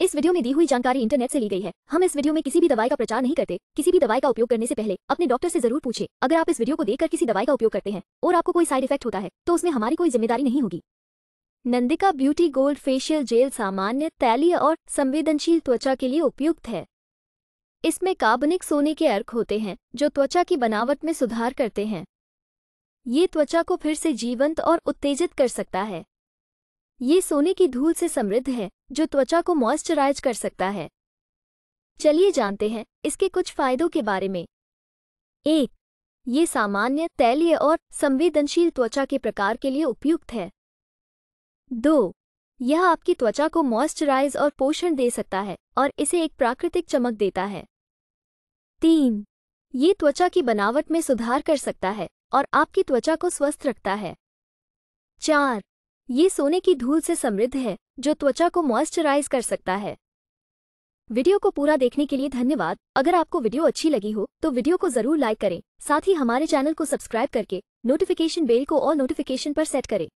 इस वीडियो में दी हुई जानकारी इंटरनेट से ली गई है हम इस वीडियो में किसी भी दवाई का प्रचार नहीं करते किसी भी दवाई का उपयोग करने से पहले अपने डॉक्टर से जरूर पूछे अगर आप इस वीडियो को देखकर किसी दवाई का उपयोग करते हैं और आपको कोई साइड इफेक्ट होता है तो उसमें हमारी कोई जिम्मेदारी नहीं होगी Nandika beauty gold facial gel सामान्य तैलीय और संवेदनशील त्वचा के लिए उपयुक्त है इसमें कार्बनिक सोने के अर्क होते हैं जो त्वचा की बनावट में सुधार करते हैं ये त्वचा को फिर से जीवंत और उत्तेजित कर सकता है ये सोने की धूल से समृद्ध है जो त्वचा को मॉइस्चराइज कर सकता है चलिए जानते हैं इसके कुछ फायदों के बारे में एक ये सामान्य तैलीय और संवेदनशील त्वचा के प्रकार के लिए उपयुक्त है दो यह आपकी त्वचा को मॉइस्चराइज और पोषण दे सकता है और इसे एक प्राकृतिक चमक देता है तीन ये त्वचा की बनावट में सुधार कर सकता है और आपकी त्वचा को स्वस्थ रखता है चार ये सोने की धूल से समृद्ध है जो त्वचा को मॉइस्चराइज कर सकता है वीडियो को पूरा देखने के लिए धन्यवाद अगर आपको वीडियो अच्छी लगी हो तो वीडियो को जरूर लाइक करें साथ ही हमारे चैनल को सब्सक्राइब करके नोटिफिकेशन बेल को और नोटिफिकेशन पर सेट करें